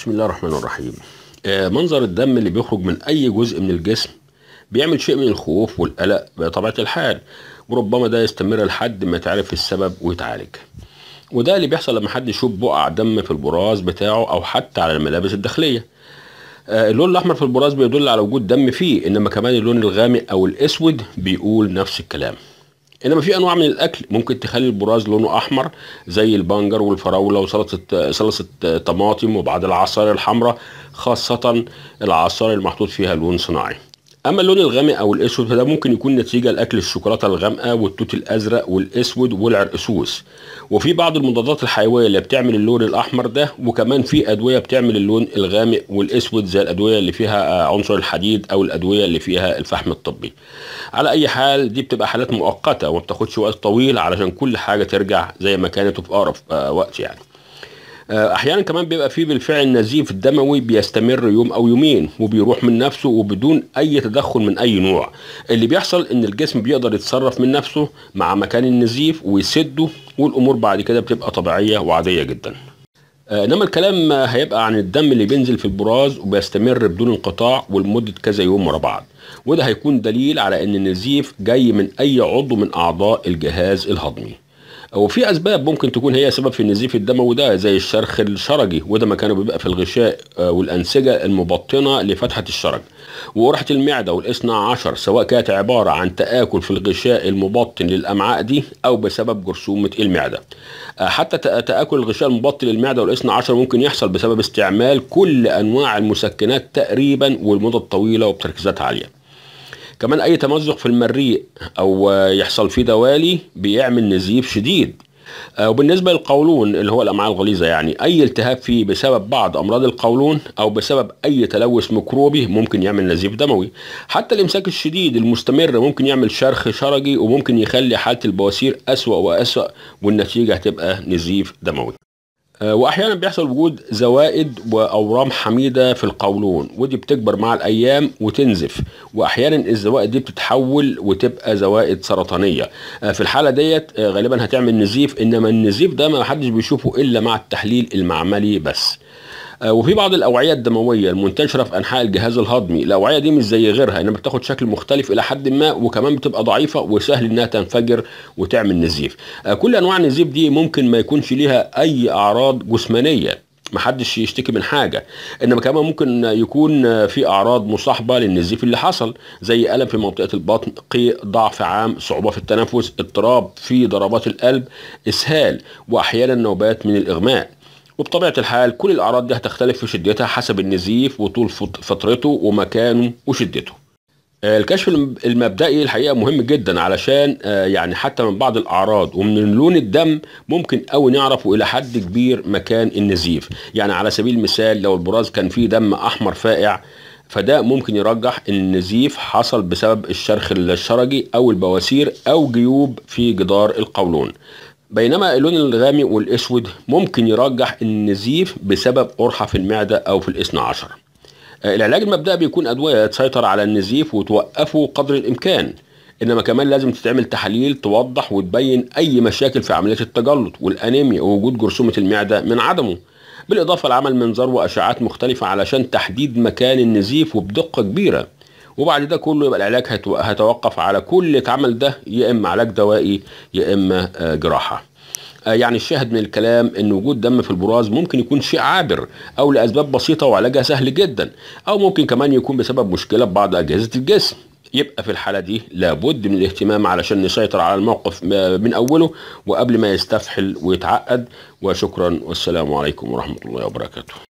بسم الله الرحمن الرحيم آه منظر الدم اللي بيخرج من أي جزء من الجسم بيعمل شيء من الخوف والقلق بطبيعة الحال وربما ده يستمر لحد ما يتعرف السبب ويتعالج وده اللي بيحصل لما حد يشوف بقع دم في البراز بتاعه أو حتى على الملابس الداخلية آه اللون الأحمر في البراز بيدل على وجود دم فيه إنما كمان اللون الغامق أو الأسود بيقول نفس الكلام انما في انواع من الاكل ممكن تخلي البراز لونه احمر زي البنجر والفراوله وسلطه سلطه طماطم وبعض العصائر الحمراء خاصه العصائر المحطوط فيها لون صناعي اما اللون الغامق او الاسود فده ممكن يكون نتيجه لاكل الشوكولاته الغامقه والتوت الازرق والاسود والعرقسوس وفي بعض المضادات الحيويه اللي بتعمل اللون الاحمر ده وكمان في ادويه بتعمل اللون الغامق والاسود زي الادويه اللي فيها آه، عنصر الحديد او الادويه اللي فيها الفحم الطبي على اي حال دي بتبقى حالات مؤقته وما بتاخدش وقت طويل علشان كل حاجه ترجع زي ما كانت وفي اقرب آه، وقت يعني آه، احيانا كمان بيبقى فيه بالفعل نزيف دموي بيستمر يوم او يومين وبيروح من نفسه وبدون اي تدخل من اي نوع اللي بيحصل ان الجسم بيقدر يتصرف من نفسه مع مكان النزيف ويسده والامور بعد كده بتبقى طبيعيه وعاديه جدا آه، انما الكلام هيبقى عن الدم اللي بينزل في البراز وبيستمر بدون انقطاع ولمده كذا يوم ورا بعض وده هيكون دليل على ان النزيف جاي من اي عضو من اعضاء الجهاز الهضمي وفي اسباب ممكن تكون هي سبب في النزيف الدموي ده زي الشرخ الشرجي وده مكانه بيبقى في الغشاء آه، والانسجه المبطنه لفتحه الشرج وقرحه المعده والاثنى عشر سواء كانت عباره عن تاكل في الغشاء المبطن للامعاء دي او بسبب جرثومه المعده آه، حتى تاكل الغشاء المبطن للمعده والاثنى عشر ممكن يحصل بسبب استعمال كل انواع المسكنات تقريبا والمده الطويله وبتركيزات عاليه كمان اي تمزق في المريء او يحصل فيه دوالي بيعمل نزيف شديد آه، وبالنسبة للقولون اللي هو الأمعاء الغليظة يعني أي التهاب فيه بسبب بعض أمراض القولون أو بسبب أي تلوث ميكروبي ممكن يعمل نزيف دموي حتى الإمساك الشديد المستمر ممكن يعمل شرخ شرجي وممكن يخلي حالة البواسير أسوأ وأسوأ والنتيجة هتبقى نزيف دموي آه، واحيانا بيحصل وجود زوائد واورام حميده في القولون ودي بتكبر مع الايام وتنزف واحيانا الزوائد دي بتتحول وتبقى زوائد سرطانيه آه، في الحاله ديت آه، غالبا هتعمل نزيف انما النزيف ده ما حدش بيشوفه الا مع التحليل المعملي بس آه، وفي بعض الاوعيه الدمويه المنتشره في انحاء الجهاز الهضمي الاوعيه دي مش زي غيرها انما بتاخد شكل مختلف الى حد ما وكمان بتبقى ضعيفه وسهل انها تنفجر وتعمل نزيف آه، كل انواع النزيف دي ممكن ما يكونش ليها اي اعراض جسمانيه محدش يشتكي من حاجة إنما كمان ممكن يكون في أعراض مصاحبة للنزيف اللي حصل زي ألم في منطقة البطن قيء ضعف عام صعوبة في التنفس اضطراب في ضربات القلب إسهال وأحيانا نوبات من الإغماء وبطبيعة الحال كل الأعراض دي هتختلف في شدتها حسب النزيف وطول فترته ومكانه وشدته آه، الكشف المبدئي الحقيقة مهم جدا علشان آه، يعني حتى من بعض الأعراض ومن لون الدم ممكن او نعرفه إلى حد كبير مكان النزيف يعني على سبيل المثال لو البراز كان فيه دم أحمر فائع فده ممكن يرجح ان النزيف حصل بسبب الشرخ الشرجي او البواسير او جيوب في جدار القولون بينما اللون الغامق والاسود ممكن يرجح النزيف بسبب قرحه في المعده او في الاثنى عشر آه، العلاج المبدئي بيكون ادويه تسيطر على النزيف وتوقفه قدر الامكان انما كمان لازم تتعمل تحاليل توضح وتبين اي مشاكل في عمليه التجلط والانيميا ووجود جرثومه المعده من عدمه بالاضافه لعمل منظار واشعات مختلفه علشان تحديد مكان النزيف وبدقه كبيره وبعد ده كله يبقى العلاج هيتوقف على كل اللي اتعمل ده يا اما علاج دوائي يا اما آه، جراحه آه، يعني الشاهد من الكلام ان وجود دم في البراز ممكن يكون شيء عابر او لاسباب بسيطه وعلاجها سهل جدا او ممكن كمان يكون بسبب مشكله ببعض اجهزه الجسم يبقى في الحالة دي لابد من الاهتمام علشان نسيطر على الموقف آه، من أوله وقبل ما يستفحل ويتعقد وشكرا والسلام عليكم ورحمة الله وبركاته